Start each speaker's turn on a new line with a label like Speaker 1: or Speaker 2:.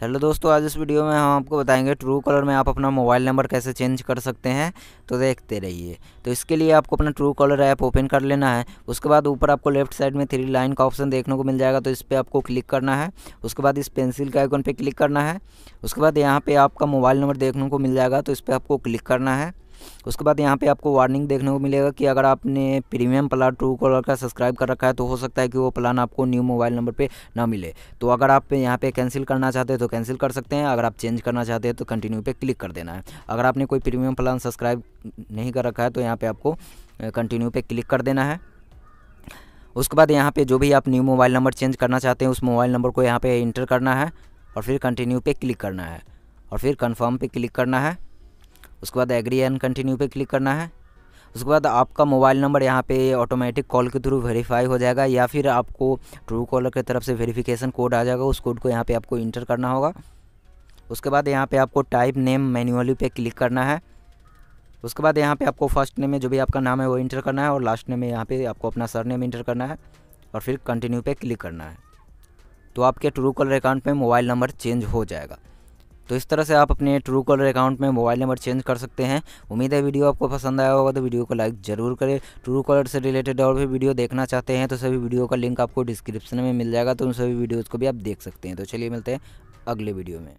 Speaker 1: hello दोस्तों आज इस वीडियो में हम आपको बताएंगे ट्रू कलर में आप अपना मोबाइल नंबर कैसे चेंज कर सकते हैं तो देखते रहिए तो इसके लिए आपको अपना ट्रू कलर ऐप ओपन कर लेना है उसके बाद ऊपर आपको लेफ्ट साइड में थ्री लाइन का ऑप्शन देखने को मिल जाएगा तो इस पर आपको क्लिक करना है उसके बाद इस पेंसिल के आइकन पर क्लिक करना है उसके बाद यहाँ पर आपका मोबाइल नंबर देखने को मिल जाएगा तो इस पर आपको क्लिक करना है उसके बाद यहाँ पे आपको वार्निंग देखने को मिलेगा कि अगर आपने प्रीमियम प्लान ट्रू कॉलर का सब्सक्राइब कर रखा है तो हो सकता है कि वो प्लान आपको न्यू मोबाइल नंबर पर ना मिले तो अगर आप यहाँ पर कैंसिल करना चाहते हैं तो कैंसिल कर सकते हैं अगर आप चेंज करना चाहते हैं तो कंटिन्यू पर क्लिक कर देना है अगर आपने कोई प्रीमियम प्लान सब्सक्राइब नहीं कर रखा है तो यहाँ पर आपको कंटिन्यू पर क्लिक कर देना है उसके बाद यहाँ पे जो भी आप न्यू मोबाइल नंबर चेंज करना चाहते हैं उस मोबाइल नंबर को यहाँ पे इंटर करना है और फिर कंटिन्यू पे क्लिक करना है और फिर कंफर्म पे क्लिक करना है उसके बाद एग्री एंड कंटिन्यू पे क्लिक करना है उसके बाद आपका मोबाइल नंबर यहाँ पे ऑटोमेटिक कॉल के थ्रू वेरीफाई हो जाएगा या फिर आपको ट्रू कॉलर की तरफ से वेरीफिकेशन कोड आ जाएगा उस कोड को यहाँ पर आपको इंटर करना होगा उसके बाद यहाँ पर आपको टाइप नेम मैनुअली पे क्लिक करना है उसके बाद यहाँ पे आपको फर्स्ट नेम में जो भी आपका नाम है वो इंटर करना है और लास्ट नेम में यहाँ पे आपको अपना सर नेम इंटर करना है और फिर कंटिन्यू पे क्लिक करना है तो आपके ट्रू कॉलर अकाउंट में मोबाइल नंबर चेंज हो जाएगा तो इस तरह से आप अपने ट्रू कॉलर अकाउंट में मोबाइल नंबर चेंज कर सकते हैं उम्मीद है वीडियो आपको पसंद आया होगा तो वीडियो को लाइक ज़रूर करें ट्रू कॉलर से रिलेटेड और भी वीडियो देखना चाहते हैं तो सभी वीडियो का लिंक आपको डिस्क्रिप्शन में मिल जाएगा तो उन सभी वीडियोज़ को भी आप देख सकते हैं तो चलिए मिलते हैं अगले वीडियो में